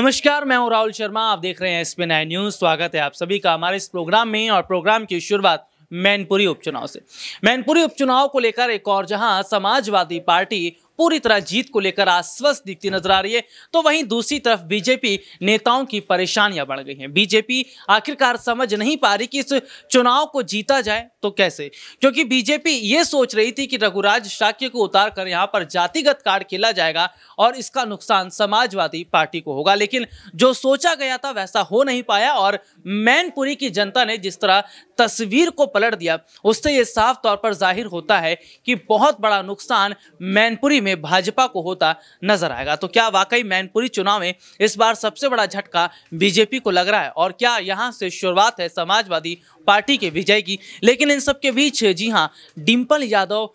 नमस्कार मैं हूं राहुल शर्मा आप देख रहे हैं एस पी नाइन न्यूज स्वागत है आप सभी का हमारे इस प्रोग्राम में और प्रोग्राम की शुरुआत मैनपुरी उपचुनाव से मैनपुरी उपचुनाव को लेकर एक और जहां समाजवादी पार्टी पूरी तरह जीत को लेकर आश्वस्त दिखती नजर आ रही है तो वहीं दूसरी तरफ बीजेपी नेताओं की परेशानियां बढ़ गई हैं बीजेपी आखिरकार समझ नहीं पा रही कि इस चुनाव को जीता जाए तो कैसे क्योंकि बीजेपी ये सोच रही थी कि रघुराज शाक्य को उतार कर यहाँ पर जातिगत कार्ड खेला जाएगा और इसका नुकसान समाजवादी पार्टी को होगा लेकिन जो सोचा गया था वैसा हो नहीं पाया और मैनपुरी की जनता ने जिस तरह तस्वीर को पलट दिया उससे ये साफ तौर पर जाहिर होता है कि बहुत बड़ा नुकसान मैनपुरी में भाजपा को होता नजर आएगा तो क्या वाकई मैनपुरी चुनाव में इस बार सबसे बड़ा झटका बीजेपी को लग रहा है और क्या यहाँ से शुरुआत है समाजवादी पार्टी के विजय की लेकिन इन सब के बीच जी हाँ डिम्पल यादव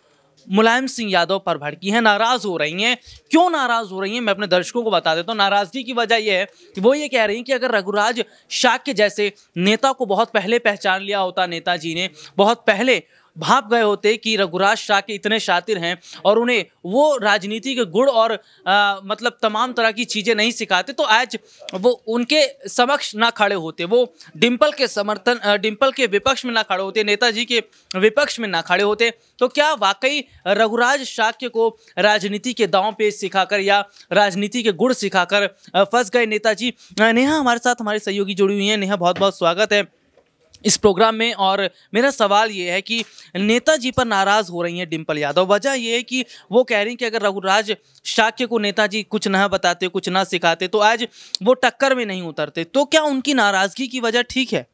मुलायम सिंह यादव पर भड़की हैं नाराज़ हो रही हैं क्यों नाराज़ हो रही हैं मैं अपने दर्शकों को बता देता हूँ नाराज़गी की वजह यह है कि वो ये कह रही हैं कि अगर रघुराज शाक्य जैसे नेता को बहुत पहले पहचान लिया होता नेताजी ने बहुत पहले भाप गए होते कि रघुराज शाह के इतने शातिर हैं और उन्हें वो राजनीति के गुण और आ, मतलब तमाम तरह की चीज़ें नहीं सिखाते तो आज वो उनके समक्ष ना खड़े होते वो डिम्पल के समर्थन डिम्पल के विपक्ष में ना खड़े होते नेताजी के विपक्ष में ना खड़े होते तो क्या वाकई रघुराज शाक्य को राजनीति के दाव पे सिखाकर या राजनीति के गुण सिखाकर फंस गए नेताजी नेहा हमारे साथ हमारे सहयोगी जुड़ी हुई हैं नेहा बहुत बहुत स्वागत है इस प्रोग्राम में और मेरा सवाल ये है कि नेताजी पर नाराज़ हो रही हैं डिम्पल यादव वजह ये है कि वो कह रही हैं कि अगर रघुराज शाक्य को नेताजी कुछ ना बताते कुछ ना सिखाते तो आज वो टक्कर में नहीं उतरते तो क्या उनकी नाराज़गी की वजह ठीक है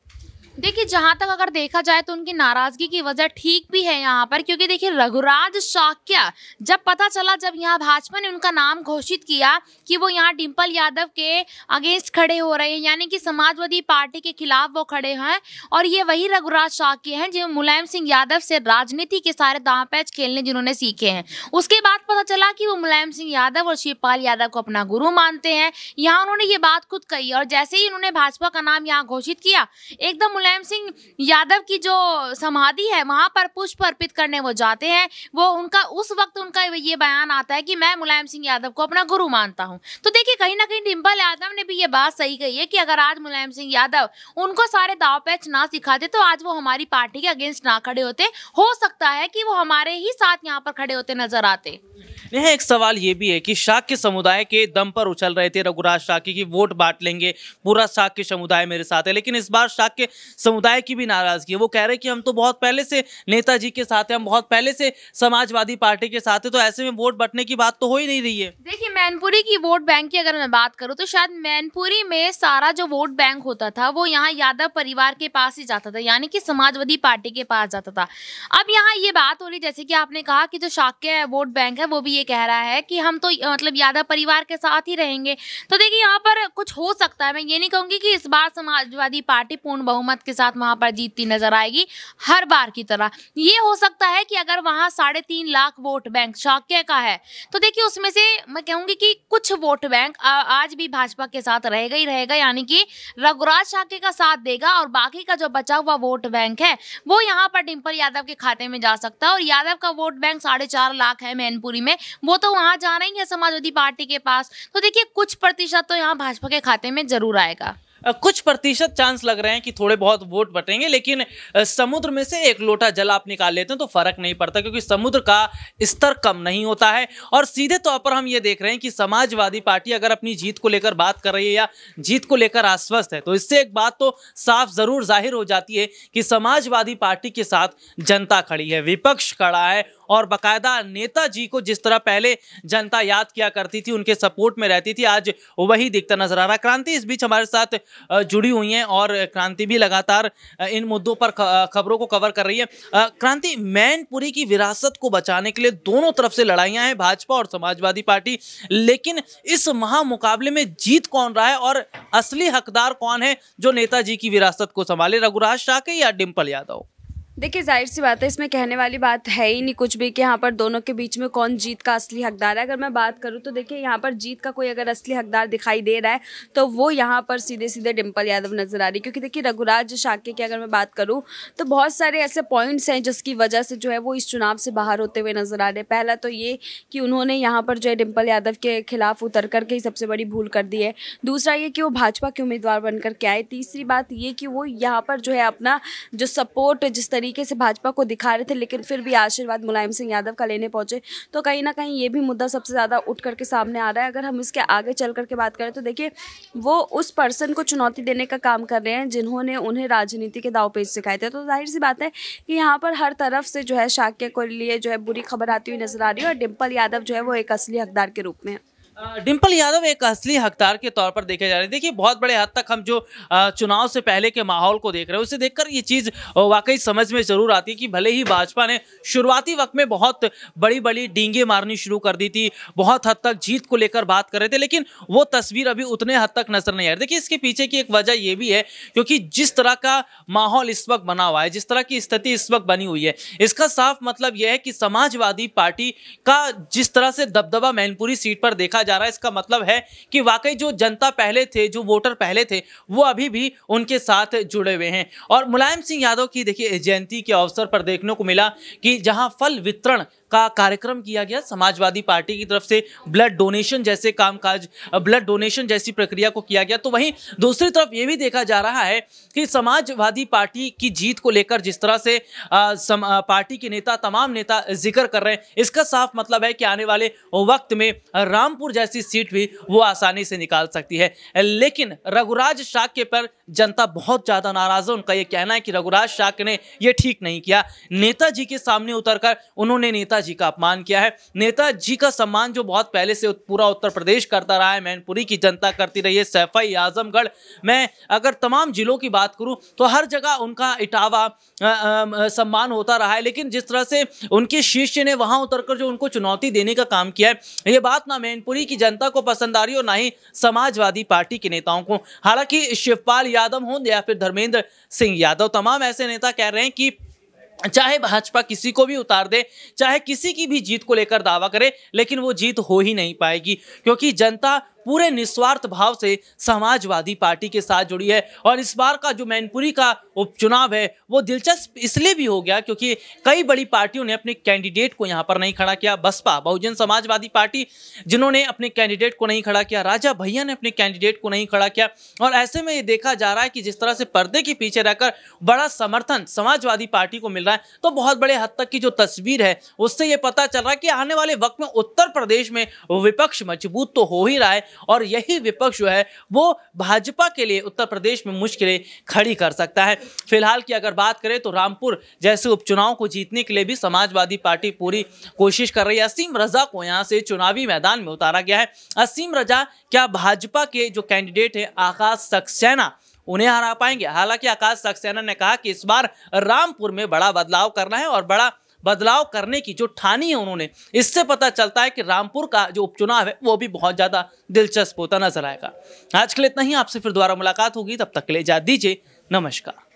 देखिए जहाँ तक अगर देखा जाए तो उनकी नाराज़गी की वजह ठीक भी है यहाँ पर क्योंकि देखिए रघुराज शाक्या जब पता चला जब यहाँ भाजपा ने उनका नाम घोषित किया कि वो यहाँ डिम्पल यादव के अगेंस्ट खड़े हो रहे हैं यानी कि समाजवादी पार्टी के खिलाफ वो खड़े हैं और ये वही रघुराज शाक्य हैं जो मुलायम सिंह यादव से राजनीति के सारे दांवपैच खेलने जिन्होंने सीखे हैं उसके बाद पता चला कि वो मुलायम सिंह यादव और शिवपाल यादव को अपना गुरु मानते हैं यहाँ उन्होंने ये बात खुद कही और जैसे ही उन्होंने भाजपा का नाम यहाँ घोषित किया एकदम मुलायम सिंह यादव की जो समाधि है वहां पर पुष्प अर्पित करने वो जाते हैं वो उनका उस वक्त उनका ये बयान आता है कि मैं मुलायम सिंह यादव को अपना गुरु मानता हूँ तो देखिए कहीं ना कहीं डिम्पल यादव ने भी ये बात सही कही है कि अगर आज मुलायम सिंह यादव उनको सारे दाव पैच ना सिखाते तो आज वो हमारी पार्टी के अगेंस्ट ना खड़े होते हो सकता है कि वो हमारे ही साथ यहाँ पर खड़े होते नजर आते यहाँ एक सवाल ये भी है कि शाक्य समुदाय के दम पर उछल रहे थे रघुराज शाक्य की वोट बांट लेंगे पूरा शाक्य समुदाय मेरे साथ है लेकिन इस बार शाक्य समुदाय की भी नाराजगी है वो कह रहे हैं कि हम तो बहुत पहले से नेताजी के साथ हैं हम बहुत पहले से समाजवादी पार्टी के साथ है तो ऐसे में वोट बांटने की बात तो हो ही नहीं रही है देखिए मैनपुरी की वोट बैंक की अगर मैं बात करूँ तो शायद मैनपुरी में सारा जो वोट बैंक होता था वो यहाँ यादव परिवार के पास ही जाता था यानी कि समाजवादी पार्टी के पास जाता था अब यहाँ ये बात हो रही जैसे कि आपने कहा कि जो शाक्य वोट बैंक है वो भी ये कह रहा है कि हम तो मतलब यादव परिवार के साथ ही रहेंगे तो देखिए यहाँ पर कुछ हो सकता है मैं ये नहीं कहूँगी कि इस बार समाजवादी पार्टी पूर्ण बहुमत के साथ वहाँ पर जीतती नजर आएगी हर बार की तरह ये हो सकता है कि अगर वहाँ साढ़े तीन लाख वोट बैंक शाक्य का है तो देखिए उसमें से मैं कहूँगी कि कुछ वोट बैंक आज भी भाजपा के साथ रहेगा ही रहेगा यानी कि रघुराज शाक्य का साथ देगा और बाकी का जो बचा हुआ वोट बैंक है वो यहाँ पर डिम्पल यादव के खाते में जा सकता है और यादव का वोट बैंक साढ़े चार लाख है मैनपुरी में वो तो वहां जा रही है समाजवादी पार्टी के पास तो देखिए कुछ प्रतिशत तो यहाँ भाजपा के खाते में जरूर आएगा कुछ प्रतिशत चांस लग रहे हैं कि थोड़े बहुत वोट बटेंगे लेकिन समुद्र में से एक लोटा जल आप निकाल लेते हैं तो फर्क नहीं पड़ता क्योंकि समुद्र का स्तर कम नहीं होता है और सीधे तौर पर हम ये देख रहे हैं कि समाजवादी पार्टी अगर अपनी जीत को लेकर बात कर रही है या जीत को लेकर आश्वस्त है तो इससे एक बात तो साफ जरूर जाहिर हो जाती है कि समाजवादी पार्टी के साथ जनता खड़ी है विपक्ष खड़ा है और बाकायदा नेताजी को जिस तरह पहले जनता याद किया करती थी उनके सपोर्ट में रहती थी आज वही दिखता नजर आ रहा क्रांति इस बीच हमारे साथ जुड़ी हुई हैं और क्रांति भी लगातार इन मुद्दों पर खबरों को कवर कर रही है क्रांति मैनपुरी की विरासत को बचाने के लिए दोनों तरफ से लड़ाइयाँ हैं भाजपा और समाजवादी पार्टी लेकिन इस महामुकाबले में जीत कौन रहा है और असली हकदार कौन है जो नेताजी की विरासत को संभाले रघुराज शाह के या डिम्पल यादव देखिए जाहिर सी बात है इसमें कहने वाली बात है ही नहीं कुछ भी कि यहाँ पर दोनों के बीच में कौन जीत का असली हकदार है अगर मैं बात करूँ तो देखिए यहाँ पर जीत का कोई अगर असली हकदार दिखाई दे रहा है तो वो यहाँ पर सीधे सीधे डिम्पल यादव नजर आ रही है क्योंकि देखिए रघुराज शाक्य की अगर मैं बात करूँ तो बहुत सारे ऐसे पॉइंट्स हैं जिसकी वजह से जो है वो इस चुनाव से बाहर होते हुए नजर आ रहे हैं पहला तो ये कि उन्होंने यहाँ पर जो है डिम्पल यादव के खिलाफ उतर करके ही सबसे बड़ी भूल कर दी है दूसरा ये कि वो भाजपा के उम्मीदवार बनकर के आए तीसरी बात ये कि वो यहाँ पर जो है अपना जो सपोर्ट जिस तरीके तरीके से भाजपा को दिखा रहे थे लेकिन फिर भी आशीर्वाद मुलायम सिंह यादव का लेने पहुंचे तो कहीं ना कहीं ये भी मुद्दा सबसे ज़्यादा उठ करके सामने आ रहा है अगर हम इसके आगे चल करके बात करें तो देखिए वो उस पर्सन को चुनौती देने का काम कर रहे हैं जिन्होंने उन्हें राजनीति के दाव पेज सिखाए थे तो जाहिर सी बात है कि यहाँ पर हर तरफ से जो है शाक्य को लिए जो है बुरी खबर आती हुई नजर आ रही है और डिम्पल यादव जो है वो एक असली हकदार के रूप में है डिम्पल यादव एक असली हकदार के तौर पर देखे जा रहे हैं देखिए बहुत बड़े हद तक हम जो चुनाव से पहले के माहौल को देख रहे हैं उसे देखकर ये चीज़ वाकई समझ में ज़रूर आती है कि भले ही भाजपा ने शुरुआती वक्त में बहुत बड़ी बड़ी डींगे मारनी शुरू कर दी थी बहुत हद तक जीत को लेकर बात कर रहे थे लेकिन वो तस्वीर अभी उतने हद तक नजर नहीं आ रही देखिए इसके पीछे की एक वजह ये भी है क्योंकि जिस तरह का माहौल इस वक्त बना हुआ है जिस तरह की स्थिति इस वक्त बनी हुई है इसका साफ मतलब यह है कि समाजवादी पार्टी का जिस तरह से दबदबा मैनपुरी सीट पर देखा जा रहा है इसका मतलब है कि वाकई जो जनता पहले थे जो वोटर पहले थे वो अभी भी उनके साथ जुड़े हुए हैं और मुलायम सिंह यादव की देखिए जयंती के अवसर पर देखने को मिला कि जहां फल वितरण का कार्यक्रम किया गया समाजवादी पार्टी की तरफ से ब्लड डोनेशन जैसे कामकाज ब्लड डोनेशन जैसी प्रक्रिया को किया गया तो वहीं दूसरी तरफ ये भी देखा जा रहा है कि समाजवादी पार्टी की जीत को लेकर जिस तरह से आ, सम, आ, पार्टी के नेता तमाम नेता जिक्र कर रहे हैं इसका साफ मतलब है कि आने वाले वक्त में रामपुर जैसी सीट भी वो आसानी से निकाल सकती है लेकिन रघुराज शाक्य पर जनता बहुत ज़्यादा नाराज़ है उनका ये कहना है कि रघुराज शाक्य ने यह ठीक नहीं किया नेताजी के सामने उतरकर उन्होंने नेता नेताजी का अपमान किया है नेताजी का सम्मान जो बहुत पहले से पूरा उत्तर प्रदेश करता रहा है मैनपुरी की जनता करती रही है सैफाई आजमगढ़ मैं अगर तमाम जिलों की बात करूँ तो हर जगह उनका इटावा सम्मान होता रहा है लेकिन जिस तरह से उनके शिष्य ने वहाँ उतर जो उनको चुनौती देने का काम किया है ये बात ना मैनपुरी की जनता को पसंद आ रही और ना ही समाजवादी पार्टी के नेताओं को हालांकि शिवपाल यादव हों या फिर धर्मेंद्र सिंह यादव तमाम ऐसे नेता कह रहे हैं कि चाहे भाजपा किसी को भी उतार दे चाहे किसी की भी जीत को लेकर दावा करे लेकिन वो जीत हो ही नहीं पाएगी क्योंकि जनता पूरे निस्वार्थ भाव से समाजवादी पार्टी के साथ जुड़ी है और इस बार का जो मैनपुरी का उपचुनाव है वो दिलचस्प इसलिए भी हो गया क्योंकि कई बड़ी पार्टियों ने अपने कैंडिडेट को यहाँ पर नहीं खड़ा किया बसपा बहुजन समाजवादी पार्टी जिन्होंने अपने कैंडिडेट को नहीं खड़ा किया राजा भैया ने अपने कैंडिडेट को नहीं खड़ा किया और ऐसे में ये देखा जा रहा है कि जिस तरह से पर्दे के पीछे रहकर बड़ा समर्थन समाजवादी पार्टी को मिल रहा है तो बहुत बड़े हद तक की जो तस्वीर है उससे ये पता चल रहा है कि आने वाले वक्त में उत्तर प्रदेश में विपक्ष मजबूत तो हो ही रहा है और यही विपक्ष जो है वो भाजपा के लिए उत्तर प्रदेश में मुश्किलें खड़ी कर सकता है फिलहाल की अगर बात करें तो रामपुर जैसे उपचुनाव को जीतने के लिए भी समाजवादी पार्टी पूरी कोशिश कर रही है असीम रजा को यहाँ से चुनावी मैदान में उतारा गया है असीम रजा क्या भाजपा के जो कैंडिडेट हैं आकाश सक्सेना उन्हें हरा पाएंगे हालांकि आकाश सक्सेना ने कहा कि इस बार रामपुर में बड़ा बदलाव करना है और बड़ा बदलाव करने की जो ठानी है उन्होंने इससे पता चलता है कि रामपुर का जो उपचुनाव है वो भी बहुत ज़्यादा दिलचस्प होता नजर आएगा आज के लिए इतना ही आपसे फिर दोबारा मुलाकात होगी तब तक के लिए जा दीजिए नमस्कार